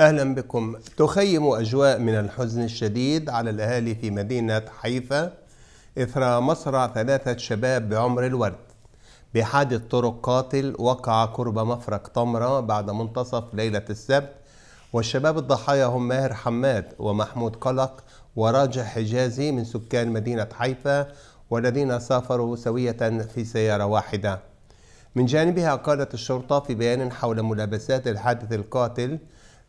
أهلا بكم تخيم أجواء من الحزن الشديد على الأهالي في مدينة حيفا إثر مصرع ثلاثة شباب بعمر الورد بحادث طرق قاتل وقع قرب مفرق طمرة بعد منتصف ليلة السبت والشباب الضحايا هم ماهر حماد ومحمود قلق وراجع حجازي من سكان مدينة حيفا والذين سافروا سوية في سيارة واحدة من جانبها قالت الشرطة في بيان حول ملابسات الحادث القاتل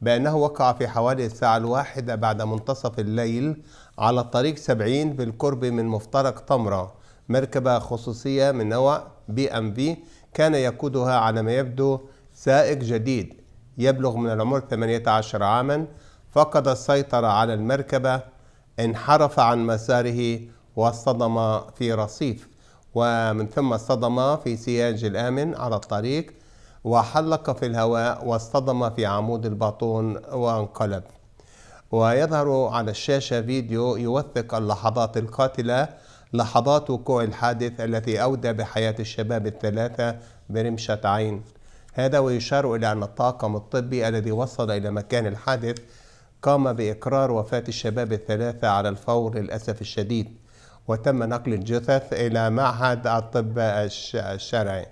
بأنه وقع في حوالي الساعة الواحدة بعد منتصف الليل على الطريق 70 بالقرب من مفترق طمرة مركبة خصوصية من نوع بي ام بي كان يقودها على ما يبدو سائق جديد يبلغ من العمر 18 عاما فقد السيطرة على المركبة انحرف عن مساره واصطدم في رصيف ومن ثم اصطدم في سياج الآمن على الطريق وحلق في الهواء واصطدم في عمود الباطون وانقلب ويظهر على الشاشة فيديو يوثق اللحظات القاتلة لحظات وقوع الحادث الذي أودى بحياة الشباب الثلاثة برمشة عين هذا ويشار إلى أن الطاقم الطبي الذي وصل إلى مكان الحادث قام بإقرار وفاة الشباب الثلاثة على الفور للأسف الشديد وتم نقل الجثث إلى معهد الطب الشرعي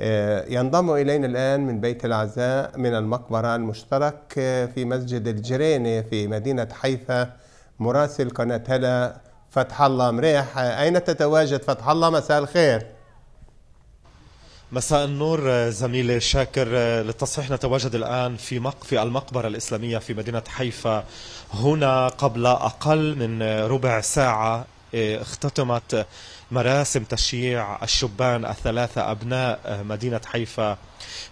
آه، ينضم إلينا الآن من بيت العزاء من المقبرة المشترك آه، في مسجد الجريني في مدينة حيفا مراسل قناة هلا فتح الله مريح آه، أين تتواجد فتح الله مساء الخير مساء النور زميلي شاكر للتصحيح نتواجد الآن في في المقبرة الإسلامية في مدينة حيفا هنا قبل أقل من ربع ساعة اختتمت مراسم تشييع الشبان الثلاثة أبناء مدينة حيفا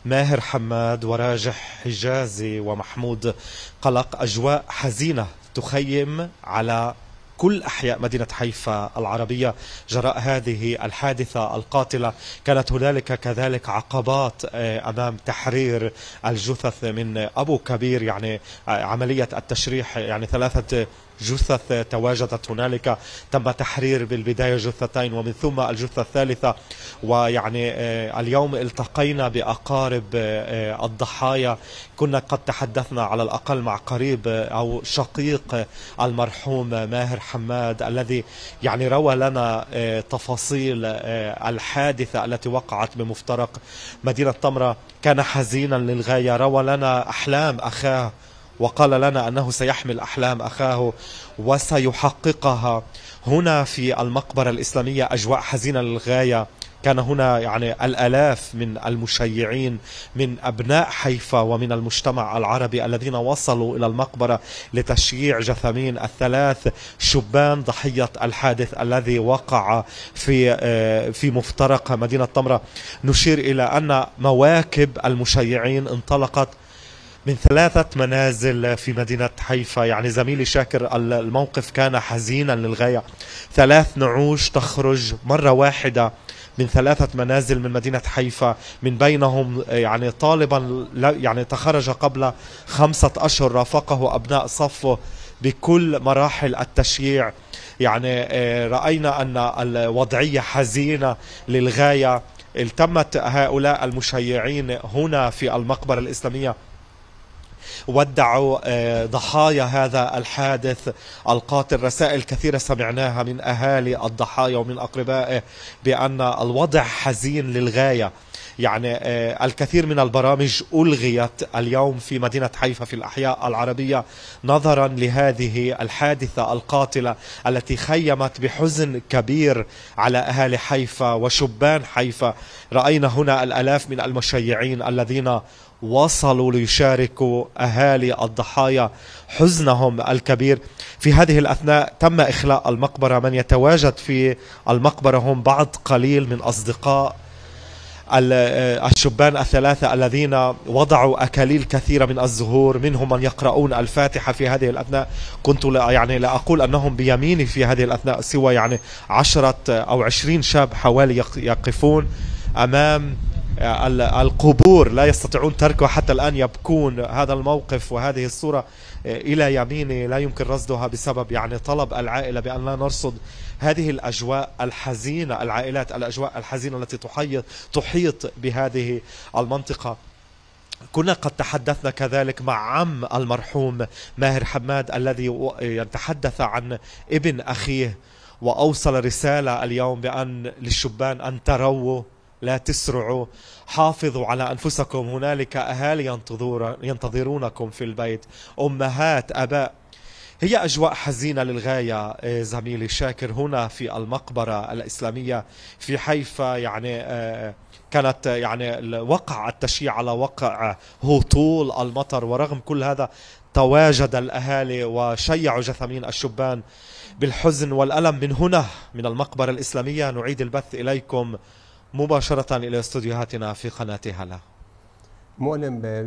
ماهر حماد وراجح حجازي ومحمود قلق أجواء حزينة تخيم على كل أحياء مدينة حيفا العربية جراء هذه الحادثة القاتلة كانت هنالك كذلك عقبات آه، أمام تحرير الجثث من أبو كبير يعني آه، عملية التشريح يعني ثلاثة جثث تواجدت هنالك تم تحرير بالبداية جثتين ومن ثم الجثة الثالثة ويعني آه، اليوم التقينا بأقارب آه، آه، الضحايا كنا قد تحدثنا على الأقل مع قريب أو شقيق المرحوم ماهر حماد الذي يعني روى لنا تفاصيل الحادثة التي وقعت بمفترق مدينة طمرة كان حزينا للغاية روى لنا أحلام أخاه وقال لنا أنه سيحمل أحلام أخاه وسيحققها هنا في المقبرة الإسلامية أجواء حزينة للغاية كان هنا يعني الآلاف من المشيعين من أبناء حيفا ومن المجتمع العربي الذين وصلوا إلى المقبرة لتشييع جثمين الثلاث شبان ضحية الحادث الذي وقع في آه، في مفترق مدينة طمرة نشير إلى أن مواكب المشيعين انطلقت من ثلاثة منازل في مدينة حيفا يعني زميلي شاكر الموقف كان حزينا للغاية ثلاث نعوش تخرج مرة واحدة من ثلاثة منازل من مدينة حيفا من بينهم يعني طالبا يعني تخرج قبل خمسة أشهر رافقه أبناء صفه بكل مراحل التشييع يعني آه، رأينا أن الوضعية حزينة للغاية التمت هؤلاء المشيعين هنا في المقبرة الإسلامية ودعوا آه، ضحايا هذا الحادث القاتل رسائل كثيرة سمعناها من أهالي الضحايا ومن أقربائه بأن الوضع حزين للغاية يعني آه، الكثير من البرامج ألغيت اليوم في مدينة حيفا في الأحياء العربية نظرا لهذه الحادثة القاتلة التي خيمت بحزن كبير على أهالي حيفا وشبان حيفا رأينا هنا الألاف من المشيعين الذين وصلوا ليشاركوا أهالي الضحايا حزنهم الكبير في هذه الأثناء تم إخلاء المقبرة من يتواجد في المقبرة هم بعض قليل من أصدقاء آه، الشبان الثلاثة الذين وضعوا أكاليل كثيرة من الزهور منهم من يقرؤون الفاتحة في هذه الأثناء كنت لا يعني لا أقول أنهم بيميني في هذه الأثناء سوى يعني عشرة أو عشرين شاب حوالي يقفون أمام آه، القبور لا يستطيعون تركها حتى الآن يبكون هذا الموقف وهذه الصورة آه، إلى يميني لا يمكن رصدها بسبب يعني طلب العائلة بأن لا نرصد هذه الأجواء الحزينة العائلات الأجواء الحزينة التي تحيط, تحيط بهذه المنطقة كنا قد تحدثنا كذلك مع عم المرحوم ماهر حماد الذي يتحدث عن ابن أخيه وأوصل رسالة اليوم بأن للشبان أن تروه لا تسرعوا حافظوا على أنفسكم هنالك أهالي ينتظرونكم في البيت أمهات أباء هي أجواء حزينة للغاية إيه، زميلي شاكر هنا في المقبرة الإسلامية في حيفا يعني آه، كانت يعني وقع التشييع على وقع هطول المطر ورغم كل هذا تواجد الأهالي وشيعوا جثمين الشبان بالحزن والألم من هنا من المقبرة الإسلامية نعيد البث إليكم مباشرة إلى استديوهاتنا في قناة هلا مؤلم